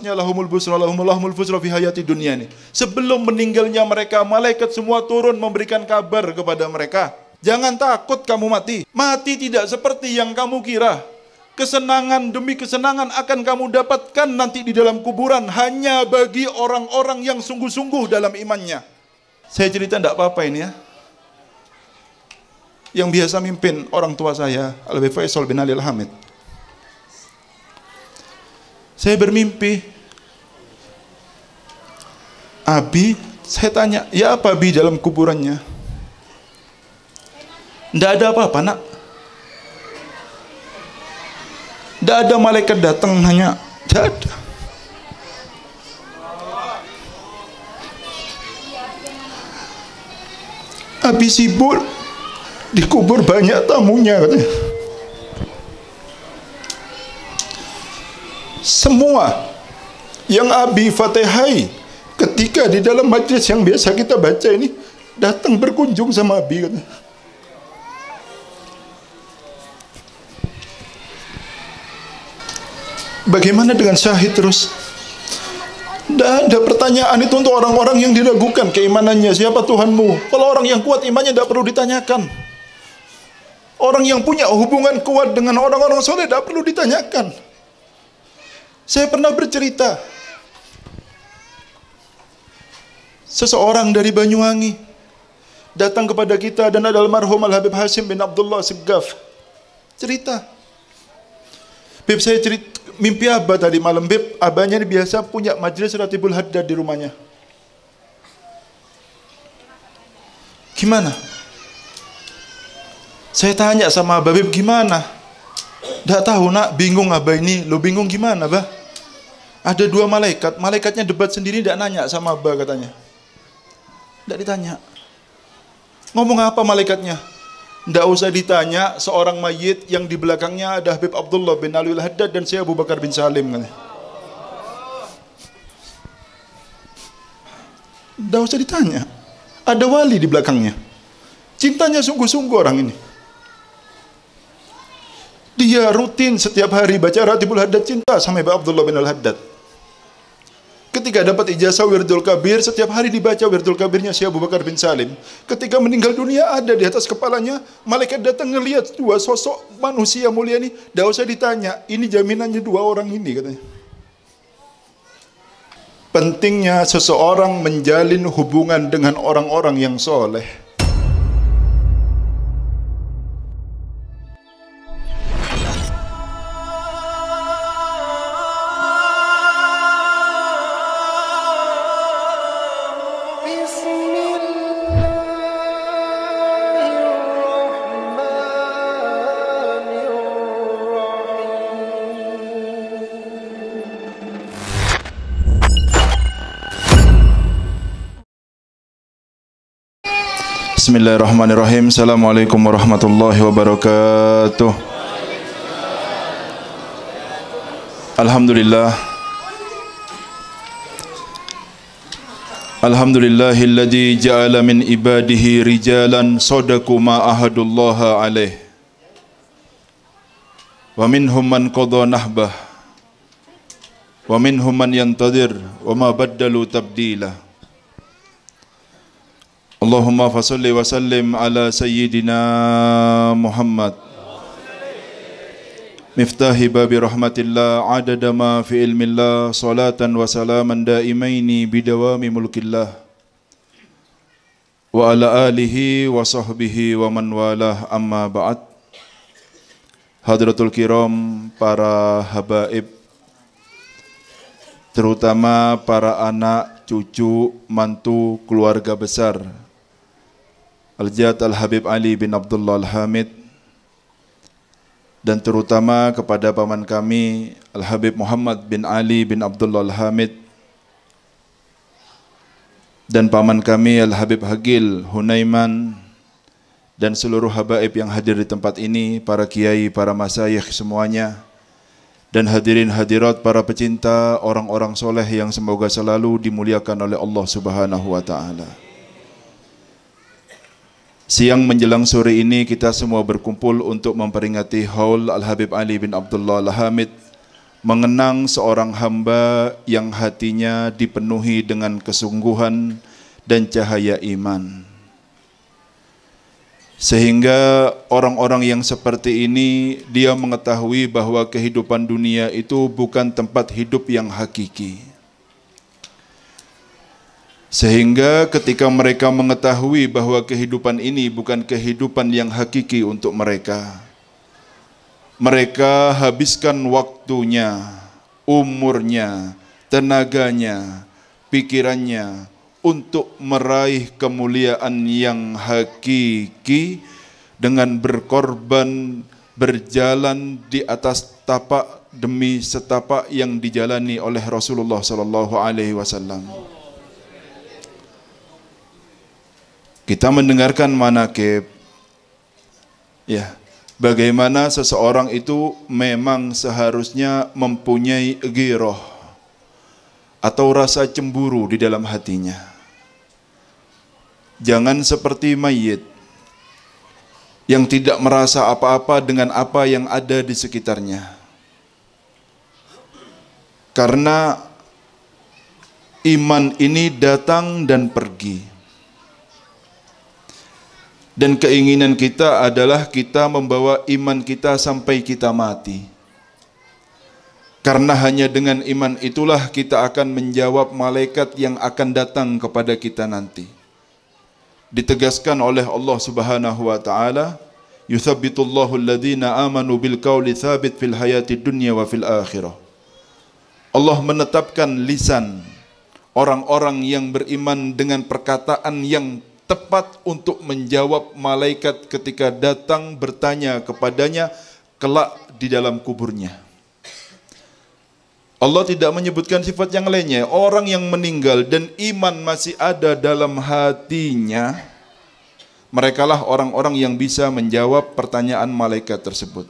Ya lahumul busra lahumul lahumul busra fi hayati dunia ini. Sebelum meninggalnya mereka, malaikat semua turun memberikan kabar kepada mereka. Jangan takut kamu mati. Mati tidak seperti yang kamu kira. Kesenangan demi kesenangan akan kamu dapatkan nanti di dalam kuburan hanya bagi orang-orang yang sungguh-sungguh dalam imannya. Saya cerita tidak apa-apa ini ya. Yang biasa mimpin orang tua saya, Al-Faisal bin Ali Al-Hamid. Saya bermimpi. Abi, saya tanya, ya apa Abi dalam kuburannya? Tidak ada apa-apa nak. Tidak ada malaikat datang hanya, tidak Abi sibuk dikubur banyak tamunya katanya. semua yang Abi Fatihai ketika di dalam majlis yang biasa kita baca ini datang berkunjung sama Abi kata. Bagaimana dengan syahid terus? Tidak ada pertanyaan itu untuk orang-orang yang diragukan keimanannya. Siapa Tuhanmu? Kalau orang yang kuat imannya tidak perlu ditanyakan. Orang yang punya hubungan kuat dengan orang-orang soleh tidak perlu ditanyakan. Saya pernah bercerita. Seseorang dari Banyuwangi datang kepada kita dan ada almarhum Al Habib Hasim bin Abdullah Segaf. Cerita. Bib saya cerita, mimpi abah tadi malam Bib, abahnya ini biasa punya majelis Ratibul Haddad di rumahnya. Gimana? Saya tanya sama Abah Bib gimana? Tidak tahu nak, bingung Abah ini. Lo bingung gimana, Bah? Ada dua malaikat, malaikatnya debat sendiri tidak nanya sama Abah katanya. Tidak ditanya. Ngomong apa malaikatnya? Tidak usah ditanya seorang mayit yang di belakangnya ada Habib Abdullah bin Alwi Haddad dan saya Abu Bakar bin Salim. Katanya. Tidak usah ditanya. Ada wali di belakangnya. Cintanya sungguh-sungguh orang ini. Dia rutin setiap hari baca Ratibul Haddad cinta sama Habib Abdullah bin Al-Haddad. Ketika dapat ijazah Wirdul Kabir, setiap hari dibaca Wirdul Kabirnya Syekh Abu Bakar bin Salim. Ketika meninggal dunia ada di atas kepalanya, malaikat datang ngelihat dua sosok manusia mulia ini. Tidak usah ditanya, ini jaminannya dua orang ini katanya. Pentingnya seseorang menjalin hubungan dengan orang-orang yang soleh. Bismillahirrahmanirrahim. Assalamualaikum warahmatullahi wabarakatuh. Alhamdulillah. Alhamdulillahilladzi ja'ala min ibadihi rijalan sadaku ma ahadullah alaih. Wa minhum man qada nahbah. Wa minhum man yantadhir wa ma baddalu tabdila. Allahumma fasalli wa sallim ala sayyidina Muhammad Miftahi babi rahmatillah adadama fi ilmillah Salatan wa salaman da'imaini Wa ala alihi wa wa man walah amma ba'd Hadratul para habaib Terutama para anak, cucu, mantu, keluarga besar Al-Jad Al-Habib Ali bin Abdullah Al-Hamid dan terutama kepada paman kami Al-Habib Muhammad bin Ali bin Abdullah Al-Hamid dan paman kami Al-Habib Hagil Hunaiman dan seluruh habaib yang hadir di tempat ini, para kiai, para masayikh semuanya dan hadirin hadirat para pecinta orang-orang soleh yang semoga selalu dimuliakan oleh Allah Subhanahu wa taala. Siang menjelang sore ini kita semua berkumpul untuk memperingati Haul Al-Habib Ali bin Abdullah Al-Hamid mengenang seorang hamba yang hatinya dipenuhi dengan kesungguhan dan cahaya iman. Sehingga orang-orang yang seperti ini dia mengetahui bahwa kehidupan dunia itu bukan tempat hidup yang hakiki. Sehingga ketika mereka mengetahui bahwa kehidupan ini bukan kehidupan yang hakiki untuk mereka, mereka habiskan waktunya, umurnya, tenaganya, pikirannya untuk meraih kemuliaan yang hakiki dengan berkorban berjalan di atas tapak demi setapak yang dijalani oleh Rasulullah sallallahu alaihi wasallam. Kita mendengarkan manakib. Ya, bagaimana seseorang itu memang seharusnya mempunyai giroh atau rasa cemburu di dalam hatinya. Jangan seperti mayit yang tidak merasa apa-apa dengan apa yang ada di sekitarnya. Karena iman ini datang dan pergi. dan keinginan kita adalah kita membawa iman kita sampai kita mati. Karena hanya dengan iman itulah kita akan menjawab malaikat yang akan datang kepada kita nanti. Ditegaskan oleh Allah Subhanahu wa taala, "Yuthabbitu Allahu alladhina amanu bil qawli thabit fil hayati dunya wa fil akhirah." Allah menetapkan lisan orang-orang yang beriman dengan perkataan yang tepat untuk menjawab malaikat ketika datang bertanya kepadanya kelak di dalam kuburnya. Allah tidak menyebutkan sifat yang lainnya. Orang yang meninggal dan iman masih ada dalam hatinya, merekalah orang-orang yang bisa menjawab pertanyaan malaikat tersebut.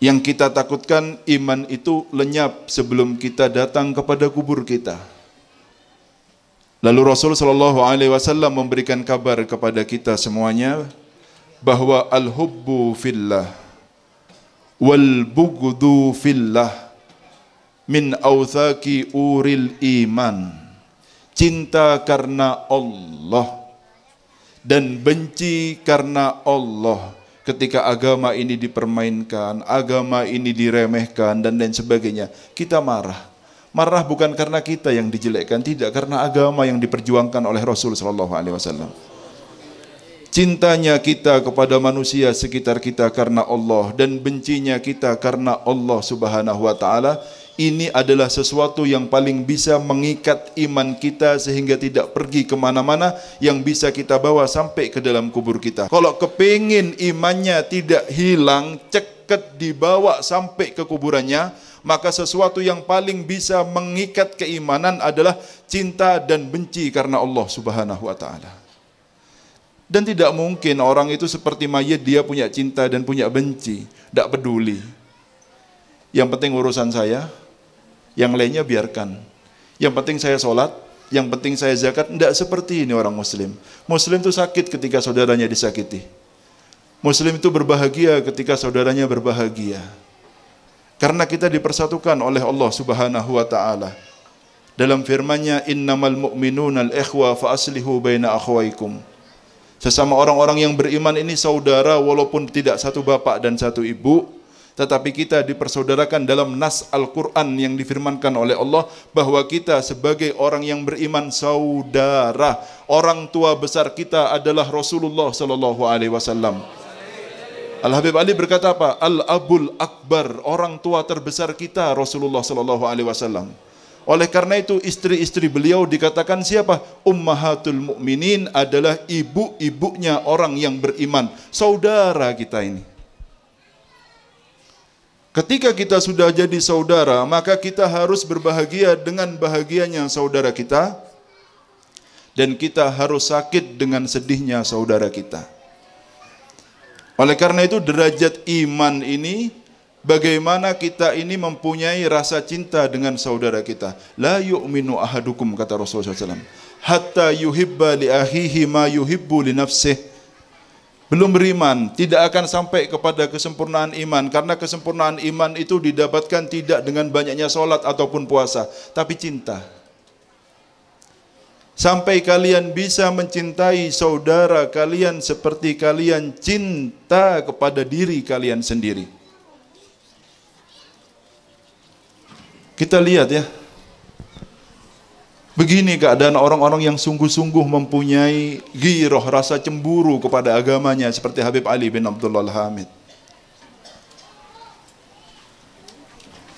Yang kita takutkan iman itu lenyap sebelum kita datang kepada kubur kita. Lalu Rasul Shallallahu Alaihi Wasallam memberikan kabar kepada kita semuanya bahwa al-hubbu fillah wal bughdu fillah min authaki uril iman cinta karena Allah dan benci karena Allah ketika agama ini dipermainkan, agama ini diremehkan dan lain sebagainya, kita marah. Marah bukan karena kita yang dijelekkan, tidak karena agama yang diperjuangkan oleh Rasul sallallahu alaihi wasallam. Cintanya kita kepada manusia sekitar kita karena Allah dan bencinya kita karena Allah Subhanahu wa taala ini adalah sesuatu yang paling bisa mengikat iman kita sehingga tidak pergi kemana-mana yang bisa kita bawa sampai ke dalam kubur kita. Kalau kepingin imannya tidak hilang, ceket dibawa sampai ke kuburannya, maka sesuatu yang paling bisa mengikat keimanan adalah cinta dan benci karena Allah Subhanahu wa taala. Dan tidak mungkin orang itu seperti mayat dia punya cinta dan punya benci, tidak peduli. Yang penting urusan saya, yang lainnya biarkan. Yang penting saya sholat, yang penting saya zakat, tidak seperti ini orang muslim. Muslim itu sakit ketika saudaranya disakiti. Muslim itu berbahagia ketika saudaranya berbahagia. Karena kita dipersatukan oleh Allah Subhanahu wa taala. Dalam firman-Nya innamal Al ikhwa fa aslihu baina akhwaikum. Sesama orang-orang yang beriman ini saudara walaupun tidak satu bapak dan satu ibu, tetapi kita dipersaudarakan dalam nas Al-Qur'an yang difirmankan oleh Allah bahwa kita sebagai orang yang beriman saudara. Orang tua besar kita adalah Rasulullah sallallahu alaihi wasallam. Al Habib Ali berkata apa? Al Abul Akbar, orang tua terbesar kita Rasulullah sallallahu alaihi wasallam. Oleh karena itu istri-istri beliau dikatakan siapa? Ummahatul mukminin adalah ibu-ibunya orang yang beriman, saudara kita ini. Ketika kita sudah jadi saudara, maka kita harus berbahagia dengan bahagianya saudara kita dan kita harus sakit dengan sedihnya saudara kita. Oleh karena itu derajat iman ini bagaimana kita ini mempunyai rasa cinta dengan saudara kita. La yu'minu ahadukum kata Rasulullah SAW. Hatta yuhibba li ahihi ma yuhibbu li nafsih. Belum beriman, tidak akan sampai kepada kesempurnaan iman. Karena kesempurnaan iman itu didapatkan tidak dengan banyaknya sholat ataupun puasa. Tapi cinta. Cinta sampai kalian bisa mencintai saudara kalian seperti kalian cinta kepada diri kalian sendiri. Kita lihat ya. Begini keadaan orang-orang yang sungguh-sungguh mempunyai giroh rasa cemburu kepada agamanya seperti Habib Ali bin Abdullah Al-Hamid.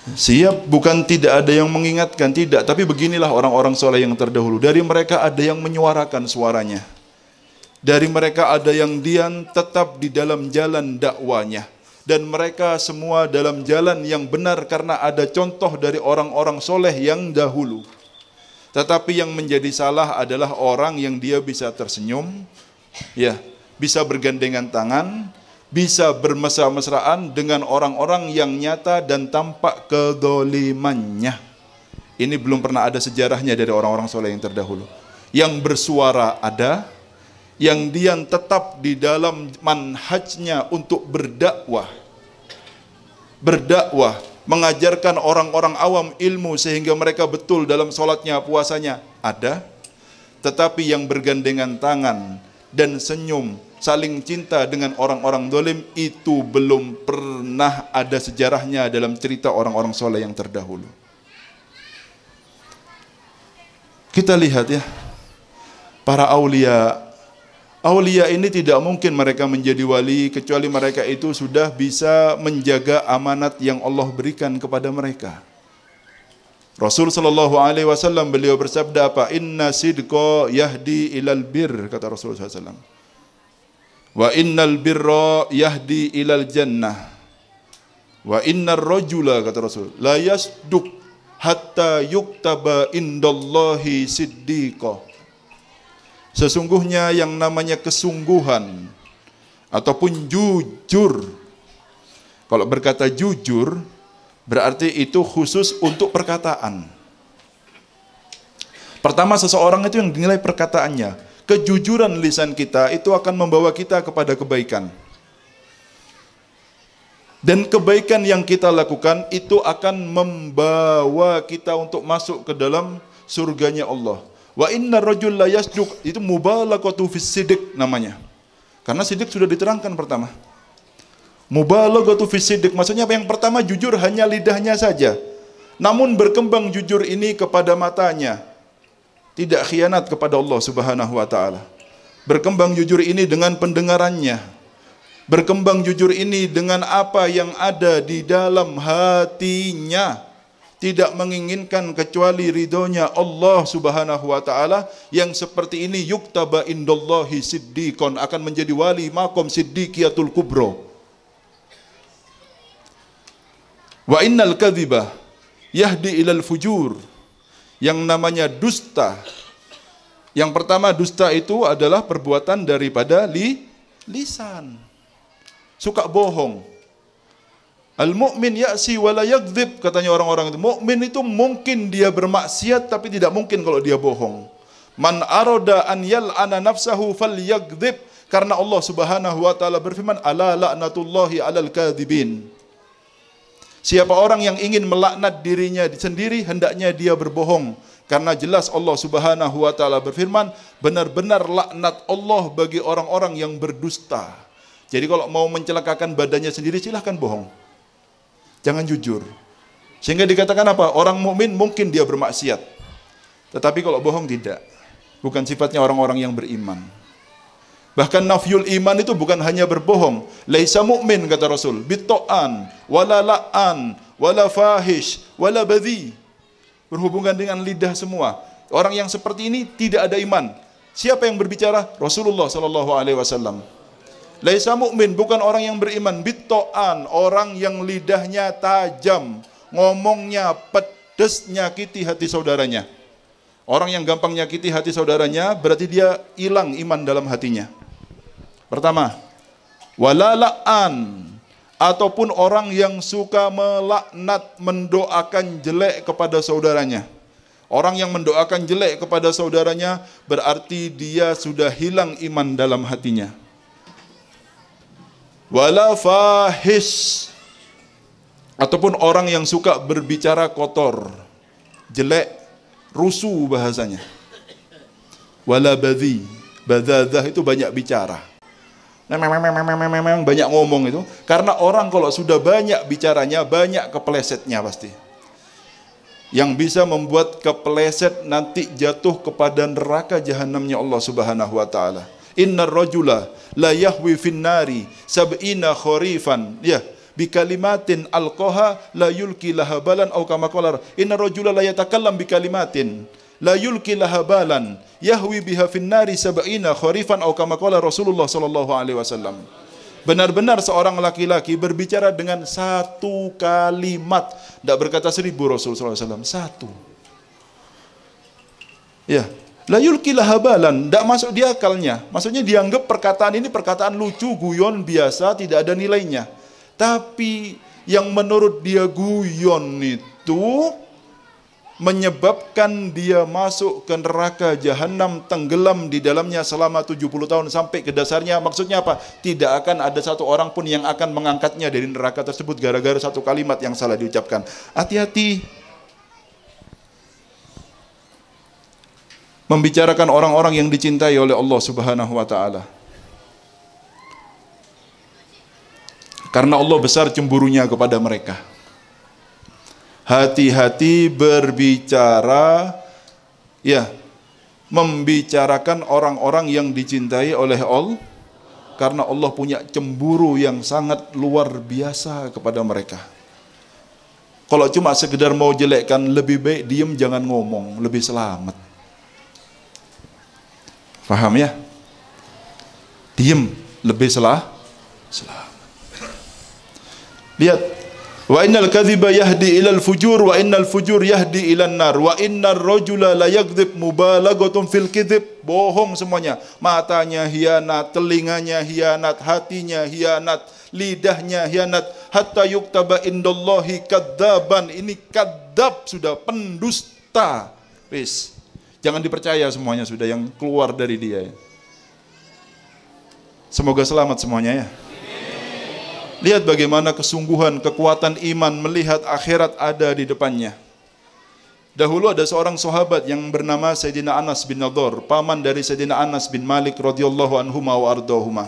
Siap bukan tidak ada yang mengingatkan, tidak. Tapi beginilah orang-orang soleh yang terdahulu. Dari mereka ada yang menyuarakan suaranya. Dari mereka ada yang diam tetap di dalam jalan dakwanya. Dan mereka semua dalam jalan yang benar karena ada contoh dari orang-orang soleh yang dahulu. Tetapi yang menjadi salah adalah orang yang dia bisa tersenyum, ya, bisa bergandengan tangan, bisa bermesra-mesraan dengan orang-orang yang nyata dan tampak kedolimannya. Ini belum pernah ada sejarahnya dari orang-orang soleh yang terdahulu. Yang bersuara ada, yang dia tetap di dalam manhajnya untuk berdakwah. Berdakwah, mengajarkan orang-orang awam ilmu sehingga mereka betul dalam sholatnya, puasanya, ada. Tetapi yang bergandengan tangan dan senyum saling cinta dengan orang-orang dolim itu belum pernah ada sejarahnya dalam cerita orang-orang soleh yang terdahulu. Kita lihat ya, para aulia. Aulia ini tidak mungkin mereka menjadi wali kecuali mereka itu sudah bisa menjaga amanat yang Allah berikan kepada mereka. Rasul sallallahu alaihi wasallam beliau bersabda apa? Inna sidqa yahdi ilal bir kata Rasulullah sallallahu alaihi wasallam Wa innal birra yahdi ilal jannah. Wa innal rajula kata Rasul la yasduk hatta yuktaba indallahi siddiqah. Sesungguhnya yang namanya kesungguhan ataupun jujur. Kalau berkata jujur berarti itu khusus untuk perkataan. Pertama seseorang itu yang dinilai perkataannya kejujuran lisan kita itu akan membawa kita kepada kebaikan. Dan kebaikan yang kita lakukan itu akan membawa kita untuk masuk ke dalam surganya Allah. Wa inna rajul la itu mubalaqatu fis sidik namanya. Karena sidik sudah diterangkan pertama. Mubalaqatu fis sidik maksudnya apa? Yang pertama jujur hanya lidahnya saja. Namun berkembang jujur ini kepada matanya, tidak khianat kepada Allah Subhanahu wa taala. Berkembang jujur ini dengan pendengarannya. Berkembang jujur ini dengan apa yang ada di dalam hatinya. Tidak menginginkan kecuali ridhonya Allah subhanahu wa ta'ala. Yang seperti ini yuktaba indallahi siddiqon. Akan menjadi wali makom siddiqiyatul kubro. Wa innal kadhibah yahdi ilal fujur yang namanya dusta. Yang pertama dusta itu adalah perbuatan daripada li, lisan. Suka bohong. Al-mu'min ya'si wa la katanya orang-orang itu. Mukmin itu mungkin dia bermaksiat tapi tidak mungkin kalau dia bohong. Man aroda an yal'ana nafsahu falyakdzib karena Allah Subhanahu wa taala berfirman ala la'natullahi alal kadhibin. Siapa orang yang ingin melaknat dirinya sendiri, hendaknya dia berbohong. Karena jelas Allah subhanahu wa ta'ala berfirman, benar-benar laknat Allah bagi orang-orang yang berdusta. Jadi kalau mau mencelakakan badannya sendiri, silahkan bohong. Jangan jujur. Sehingga dikatakan apa? Orang mukmin mungkin dia bermaksiat. Tetapi kalau bohong tidak. Bukan sifatnya orang-orang yang beriman. Bahkan nafyul iman itu bukan hanya berbohong. Laisa mukmin kata Rasul. Bito'an, wala la'an, wala fahish, wala badhi. Berhubungan dengan lidah semua. Orang yang seperti ini tidak ada iman. Siapa yang berbicara? Rasulullah sallallahu alaihi wasallam. Laisa mukmin bukan orang yang beriman. Bito'an, orang yang lidahnya tajam, ngomongnya pedes nyakiti hati saudaranya. Orang yang gampang nyakiti hati saudaranya berarti dia hilang iman dalam hatinya. Pertama, walala'an ataupun orang yang suka melaknat mendoakan jelek kepada saudaranya. Orang yang mendoakan jelek kepada saudaranya berarti dia sudah hilang iman dalam hatinya. Wala ataupun orang yang suka berbicara kotor, jelek, rusuh bahasanya. Wala badhi, badadah itu banyak bicara memang banyak ngomong itu karena orang kalau sudah banyak bicaranya banyak keplesetnya pasti yang bisa membuat kepleset nanti jatuh kepada neraka jahanamnya Allah Subhanahu wa taala. Innar rajula la yahwi fin nari sab'ina khurifan Ya, bikalimatin alqaha la yulki lahabalan au kama qala. Innar rajula la yatakallam bikalimatin la yulki lahabalan yahwi biha finnari sab'ina kharifan au kama qala Rasulullah sallallahu alaihi wasallam. Benar-benar seorang laki-laki berbicara dengan satu kalimat. Tidak berkata seribu Rasul Wasallam Satu. Ya. La yulki lahabalan. Tidak masuk di akalnya. Maksudnya dianggap perkataan ini perkataan lucu, guyon, biasa, tidak ada nilainya. Tapi yang menurut dia guyon itu menyebabkan dia masuk ke neraka jahanam tenggelam di dalamnya selama 70 tahun sampai ke dasarnya maksudnya apa tidak akan ada satu orang pun yang akan mengangkatnya dari neraka tersebut gara-gara satu kalimat yang salah diucapkan hati-hati membicarakan orang-orang yang dicintai oleh Allah Subhanahu wa taala karena Allah besar cemburunya kepada mereka hati-hati berbicara ya membicarakan orang-orang yang dicintai oleh Allah karena Allah punya cemburu yang sangat luar biasa kepada mereka. Kalau cuma sekedar mau jelekkan lebih baik diem jangan ngomong, lebih selamat. paham ya? Diem lebih selah selamat. Lihat Wa innal kadhiba yahdi ilal fujur wa innal fujur yahdi ilan nar wa innar rajula la yakdhib mubalaghatun fil kidhib. Bohong semuanya. Matanya hianat, telinganya hianat, hatinya hianat, lidahnya hianat. Hatta yuktaba indallahi kadzaban. Ini kadzab sudah pendusta. Riz. Jangan dipercaya semuanya sudah yang keluar dari dia. Ya. Semoga selamat semuanya ya. Lihat bagaimana kesungguhan, kekuatan iman melihat akhirat ada di depannya. Dahulu ada seorang sahabat yang bernama Sayyidina Anas bin Nador, paman dari Sayyidina Anas bin Malik radhiyallahu anhuma wa ardahuma.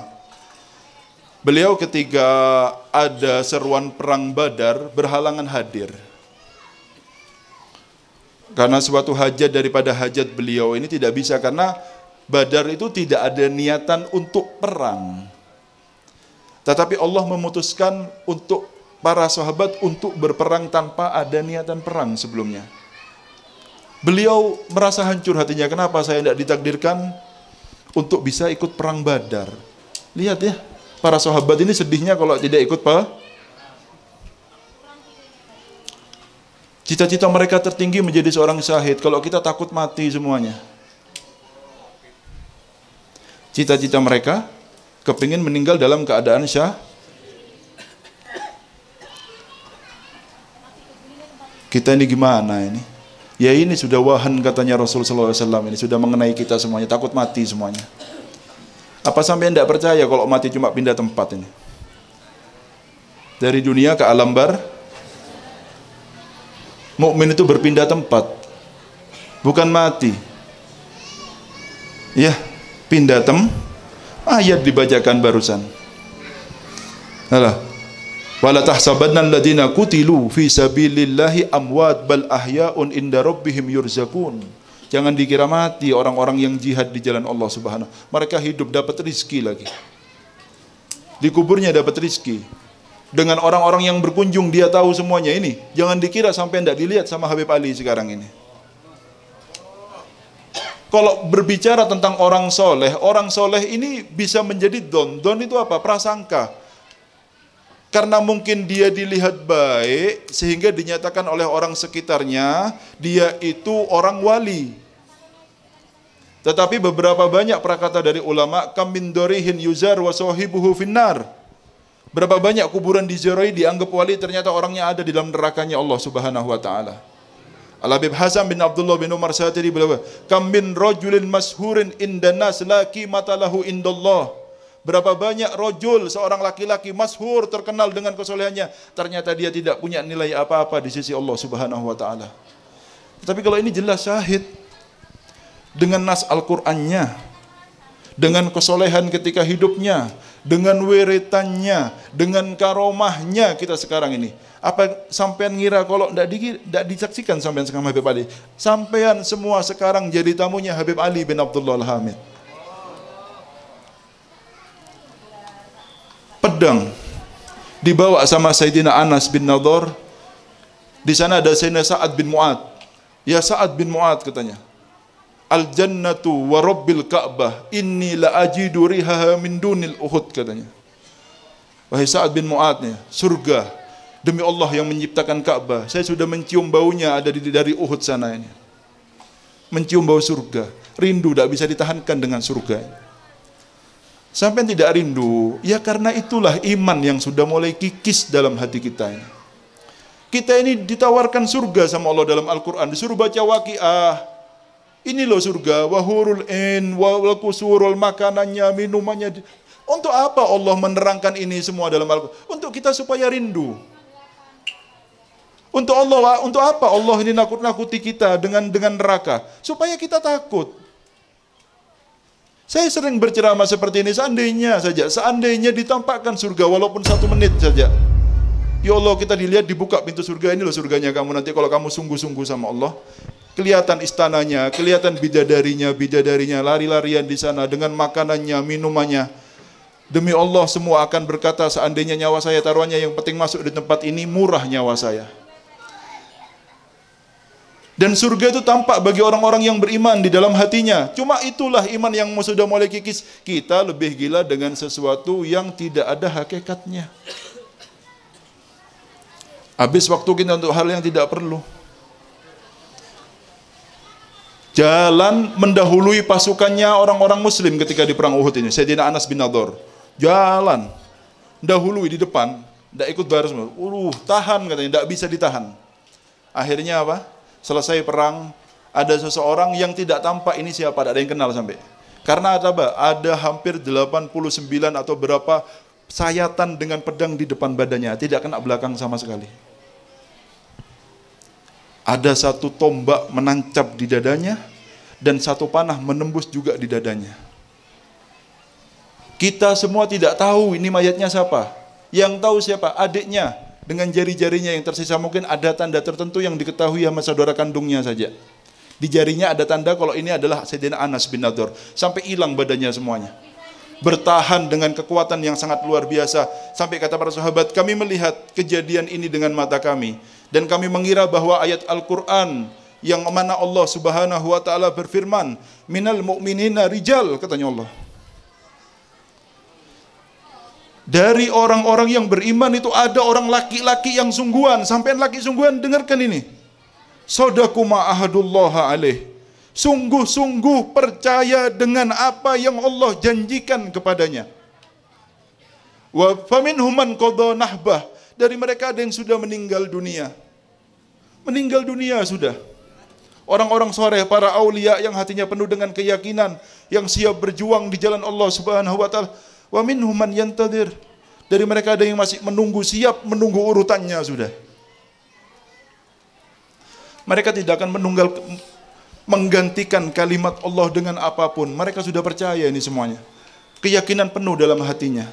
Beliau ketika ada seruan perang Badar berhalangan hadir. Karena suatu hajat daripada hajat beliau ini tidak bisa karena Badar itu tidak ada niatan untuk perang. Tetapi Allah memutuskan untuk para sahabat untuk berperang tanpa ada niatan perang sebelumnya. Beliau merasa hancur hatinya, kenapa saya tidak ditakdirkan untuk bisa ikut perang badar. Lihat ya, para sahabat ini sedihnya kalau tidak ikut apa? Cita-cita mereka tertinggi menjadi seorang syahid. Kalau kita takut mati semuanya. Cita-cita mereka kepingin meninggal dalam keadaan syah kita ini gimana ini ya ini sudah wahan katanya Rasulullah SAW ini sudah mengenai kita semuanya takut mati semuanya apa sampai tidak percaya kalau mati cuma pindah tempat ini dari dunia ke alam bar mukmin itu berpindah tempat bukan mati ya pindah tempat Ayat dibacakan barusan. Alah. Wala tahsabanna alladziina kutilu fi sabilillahi amwat bal ahyaun inda rabbihim yurzakun. Jangan dikira mati orang-orang yang jihad di jalan Allah Subhanahu. Mereka hidup dapat rizki lagi. Di kuburnya dapat rizki. Dengan orang-orang yang berkunjung dia tahu semuanya ini. Jangan dikira sampai tidak dilihat sama Habib Ali sekarang ini. Kalau berbicara tentang orang soleh, orang soleh ini bisa menjadi don. Don itu apa? Prasangka. Karena mungkin dia dilihat baik, sehingga dinyatakan oleh orang sekitarnya, dia itu orang wali. Tetapi beberapa banyak prakata dari ulama, kamin dorihin yuzar wasohibuhu sohibuhu finnar. Berapa banyak kuburan di Zeroi dianggap wali ternyata orangnya ada di dalam nerakanya Allah Subhanahu wa taala. Al-Habib Hasan bin Abdullah bin Umar Satiri beliau Kam min rajulin mashurin indan nas laki matalahu indallah. Berapa banyak rojul seorang laki-laki mashur terkenal dengan kesolehannya. Ternyata dia tidak punya nilai apa-apa di sisi Allah subhanahu wa ta'ala. Tapi kalau ini jelas syahid. Dengan nas Al-Qur'annya. Dengan kesolehan ketika hidupnya. Dengan weretannya. Dengan karomahnya kita sekarang ini apa sampean ngira kalau tidak di, disaksikan sampean sekarang Habib Ali? Sampean semua sekarang jadi tamunya Habib Ali bin Abdullah Al-Hamid. Pedang dibawa sama Sayyidina Anas bin Nador. Di sana ada Sayyidina Sa'ad bin Mu'ad. Ya Sa'ad bin Mu'ad katanya. Al jannatu wa rabbil ka'bah inni la ajidu rihaha min dunil uhud katanya. Wahai Sa'ad bin Mu'ad ya, surga Demi Allah yang menciptakan Ka'bah, saya sudah mencium baunya ada di, dari Uhud sana ini. Mencium bau surga, rindu tidak bisa ditahankan dengan surga. Sampai tidak rindu, ya karena itulah iman yang sudah mulai kikis dalam hati kita ini. Kita ini ditawarkan surga sama Allah dalam Al-Quran, disuruh baca waqi'ah, ini loh surga, wahurul in, wal kusurul makanannya, minumannya. Untuk apa Allah menerangkan ini semua dalam Al-Quran? Untuk kita supaya rindu. Untuk Allah, untuk apa Allah ini nakut-nakuti kita dengan dengan neraka? Supaya kita takut. Saya sering berceramah seperti ini, seandainya saja, seandainya ditampakkan surga walaupun satu menit saja. Ya Allah kita dilihat dibuka pintu surga ini loh surganya kamu nanti kalau kamu sungguh-sungguh sama Allah kelihatan istananya, kelihatan bidadarinya, bidadarinya lari-larian di sana dengan makanannya, minumannya. Demi Allah semua akan berkata seandainya nyawa saya taruhannya yang penting masuk di tempat ini murah nyawa saya. Dan surga itu tampak bagi orang-orang yang beriman di dalam hatinya. Cuma itulah iman yang sudah mulai kikis. Kita lebih gila dengan sesuatu yang tidak ada hakikatnya. Habis waktu kita untuk hal yang tidak perlu. Jalan mendahului pasukannya orang-orang muslim ketika di perang Uhud ini. Sayyidina Anas bin Nador. Jalan. Dahului di depan. Tidak ikut baris. Uh, tahan katanya. Tidak bisa ditahan. Akhirnya apa? selesai perang, ada seseorang yang tidak tampak ini siapa, ada yang kenal sampai. Karena ada apa? Ada hampir 89 atau berapa sayatan dengan pedang di depan badannya, tidak kena belakang sama sekali. Ada satu tombak menancap di dadanya dan satu panah menembus juga di dadanya. Kita semua tidak tahu ini mayatnya siapa. Yang tahu siapa? Adiknya, dengan jari-jarinya yang tersisa mungkin ada tanda tertentu yang diketahui sama saudara kandungnya saja. Di jarinya ada tanda kalau ini adalah Sayyidina Anas bin Nadur. Sampai hilang badannya semuanya. Bertahan dengan kekuatan yang sangat luar biasa. Sampai kata para sahabat, kami melihat kejadian ini dengan mata kami. Dan kami mengira bahwa ayat Al-Quran yang mana Allah subhanahu wa ta'ala berfirman, Minal mu'minina rijal, katanya Allah dari orang-orang yang beriman itu ada orang laki-laki yang sungguhan. Sampai laki sungguhan, dengarkan ini. Sodaku ma'ahadullaha alaih. Sungguh-sungguh percaya dengan apa yang Allah janjikan kepadanya. Wa human kodoh nahbah. Dari mereka ada yang sudah meninggal dunia. Meninggal dunia sudah. Orang-orang soleh, para aulia yang hatinya penuh dengan keyakinan, yang siap berjuang di jalan Allah Subhanahu wa taala Wa minhum man yantadir. Dari mereka ada yang masih menunggu siap, menunggu urutannya sudah. Mereka tidak akan menunggal menggantikan kalimat Allah dengan apapun. Mereka sudah percaya ini semuanya. Keyakinan penuh dalam hatinya.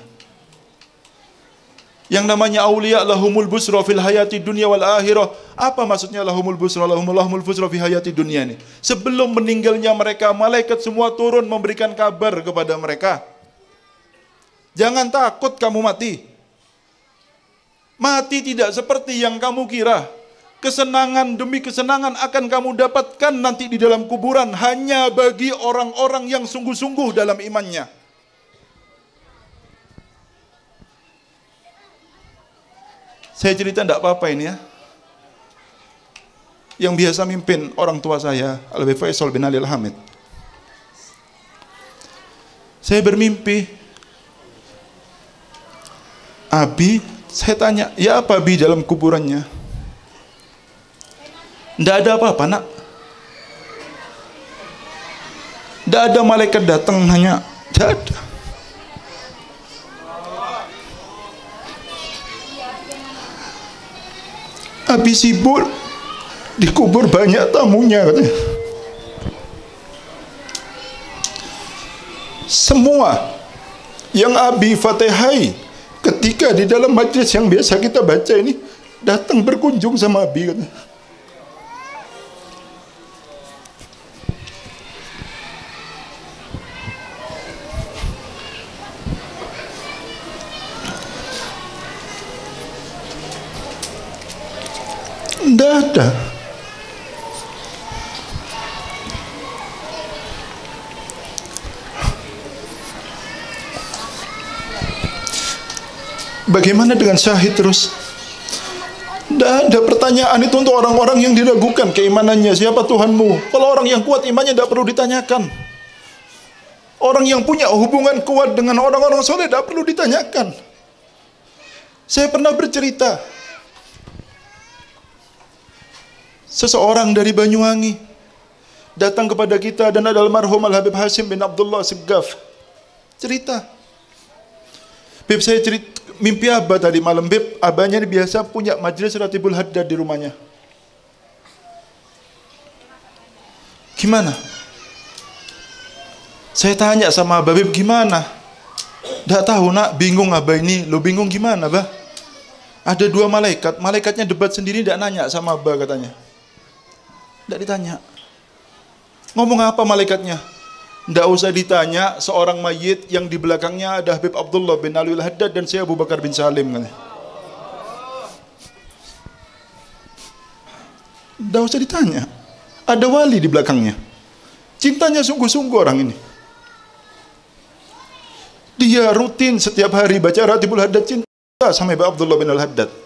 Yang namanya aulia lahumul busra fil hayati dunia wal akhirah. Apa maksudnya lahumul busra lahumul lahumul busra fil hayati dunia ini? Sebelum meninggalnya mereka, malaikat semua turun memberikan kabar kepada mereka Jangan takut kamu mati. Mati tidak seperti yang kamu kira. Kesenangan demi kesenangan akan kamu dapatkan nanti di dalam kuburan hanya bagi orang-orang yang sungguh-sungguh dalam imannya. Saya cerita tidak apa-apa ini ya. Yang biasa mimpin orang tua saya, Al-Faisal bin Ali hamid Saya bermimpi Abi, saya tanya, ya apa Abi dalam kuburannya? Tidak ada apa-apa nak. Tidak ada malaikat datang hanya tidak ada. Abi sibuk dikubur banyak tamunya katanya. Semua yang Abi fatihai ketika di dalam majelis yang biasa kita baca ini datang berkunjung sama Abi. Kata. Bagaimana dengan syahid terus? Tidak ada pertanyaan itu untuk orang-orang yang diragukan keimanannya. Siapa Tuhanmu? Kalau orang yang kuat imannya tidak perlu ditanyakan. Orang yang punya hubungan kuat dengan orang-orang soleh tidak perlu ditanyakan. Saya pernah bercerita. Seseorang dari Banyuwangi datang kepada kita dan ada almarhum Al-Habib Hasim bin Abdullah Segaf. Cerita. Bib saya cerita, mimpi Abah tadi malam Bib, Abahnya ini biasa punya majelis Ratibul Haddad di rumahnya. Gimana? Saya tanya sama Abah Bib gimana? Tidak tahu nak, bingung Abah ini. Lo bingung gimana Abah? Ada dua malaikat, malaikatnya debat sendiri tidak nanya sama Abah katanya. Tidak ditanya. Ngomong apa malaikatnya? Tidak usah ditanya seorang mayit yang di belakangnya ada Habib Abdullah bin Alwi Haddad dan saya Abu Bakar bin Salim. Tidak usah ditanya. Ada wali di belakangnya. Cintanya sungguh-sungguh orang ini. Dia rutin setiap hari baca Ratibul Haddad cinta sama Habib Abdullah bin Al-Haddad.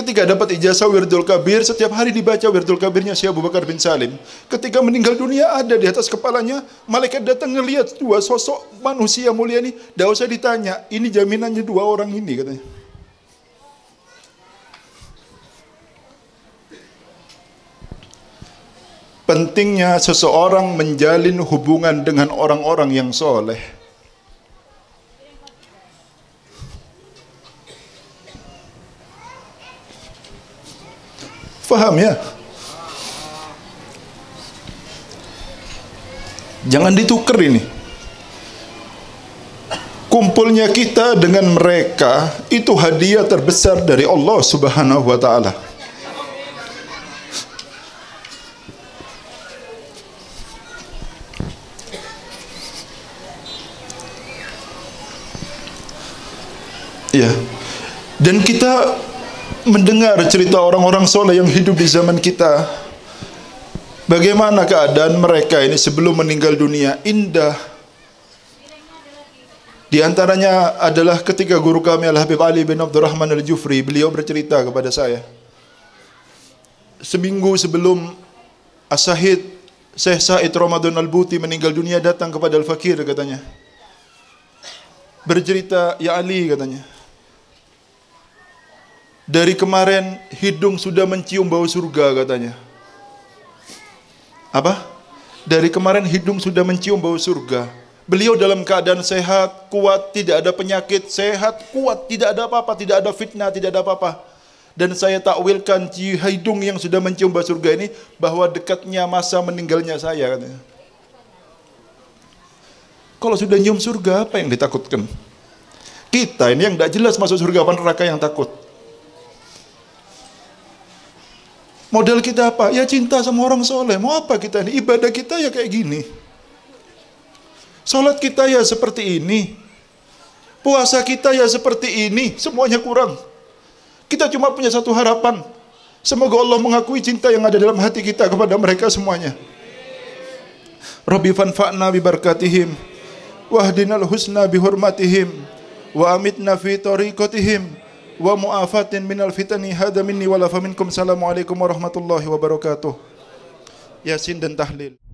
Ketika dapat ijazah Wirdul Kabir, setiap hari dibaca Wirdul Kabirnya Syekh Abu Bakar bin Salim. Ketika meninggal dunia ada di atas kepalanya, malaikat datang ngelihat dua sosok manusia mulia ini. Tidak usah ditanya, ini jaminannya dua orang ini katanya. Pentingnya seseorang menjalin hubungan dengan orang-orang yang soleh Faham ya? Jangan ditukar ini. Kumpulnya kita dengan mereka itu hadiah terbesar dari Allah Subhanahu wa taala. Ya. Dan kita mendengar cerita orang-orang soleh yang hidup di zaman kita. Bagaimana keadaan mereka ini sebelum meninggal dunia? Indah. Di antaranya adalah ketika guru kami Al-Habib Ali bin Abdurrahman Al-Jufri, beliau bercerita kepada saya. Seminggu sebelum As-Sahid Syekh Said Ramadan Al-Buti meninggal dunia datang kepada Al-Fakir katanya. Bercerita, Ya Ali katanya. Dari kemarin hidung sudah mencium bau surga katanya. Apa? Dari kemarin hidung sudah mencium bau surga. Beliau dalam keadaan sehat, kuat, tidak ada penyakit, sehat, kuat, tidak ada apa-apa, tidak ada fitnah, tidak ada apa-apa. Dan saya takwilkan hidung yang sudah mencium bau surga ini bahwa dekatnya masa meninggalnya saya katanya. Kalau sudah nyium surga apa yang ditakutkan? Kita ini yang tidak jelas masuk surga apa neraka yang takut. Model kita apa? Ya cinta sama orang soleh. Mau apa kita ini? Ibadah kita ya kayak gini. Salat kita ya seperti ini. Puasa kita ya seperti ini. Semuanya kurang. Kita cuma punya satu harapan. Semoga Allah mengakui cinta yang ada dalam hati kita kepada mereka semuanya. Rabbi fanfa'na bi wahdinal husna bi hurmatihim wa amitna fi tariqatihim ومؤافاة من الفتن هذا مني ولا فمنكم السلام عليكم ورحمة الله وبركاته ياسين dan tahlil